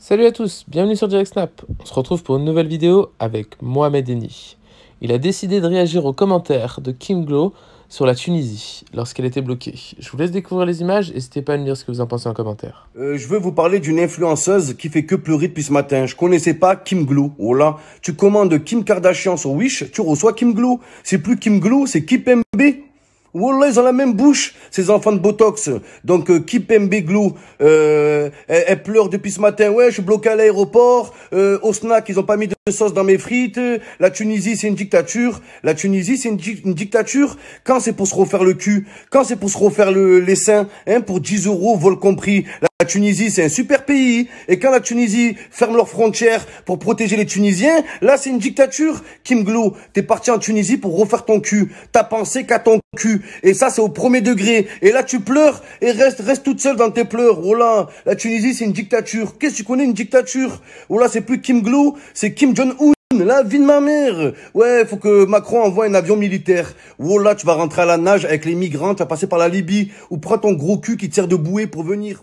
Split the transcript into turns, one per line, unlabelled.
Salut à tous, bienvenue sur Direct Snap. On se retrouve pour une nouvelle vidéo avec Mohamed Eni. Il a décidé de réagir aux commentaires de Kim Glow sur la Tunisie lorsqu'elle était bloquée. Je vous laisse découvrir les images et n'hésitez pas à me dire ce que vous en pensez en commentaire.
Euh, je veux vous parler d'une influenceuse qui fait que pleurer depuis ce matin. Je connaissais pas Kim Glow. Oh là, tu commandes Kim Kardashian sur Wish, tu reçois Kim Glow. C'est plus Kim Glow, c'est MB. Wallah, ils ont la même bouche, ces enfants de Botox. Donc, euh, Kipembe euh, elle, pleure depuis ce matin. Ouais, je suis bloqué à l'aéroport. Euh, au snack, ils ont pas mis de sauce dans mes frites. La Tunisie, c'est une dictature. La Tunisie, c'est une, dictature. Quand c'est pour se refaire le cul, quand c'est pour se refaire le, les seins, hein, pour 10 euros, vol compris. La Tunisie, c'est un super pays. Et quand la Tunisie ferme leurs frontières pour protéger les Tunisiens, là, c'est une dictature. Kim Glou, t'es parti en Tunisie pour refaire ton cul. T'as pensé qu'à ton cul. Et ça, c'est au premier degré. Et là, tu pleures et reste, reste toute seule dans tes pleurs. Oh là, la Tunisie, c'est une dictature. Qu'est-ce que tu connais une dictature? Oh là, c'est plus Kim Glou, c'est Kim Jong-un. La vie de ma mère Ouais, faut que Macron envoie un avion militaire. Oh là, tu vas rentrer à la nage avec les migrants, tu vas passer par la Libye, ou prends ton gros cul qui tire de bouée pour venir.